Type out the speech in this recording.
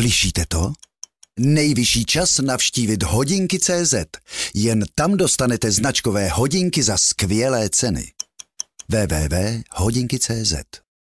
Slyšíte to? Nejvyšší čas navštívit hodinky.cz. Jen tam dostanete značkové hodinky za skvělé ceny. www.hodinky.cz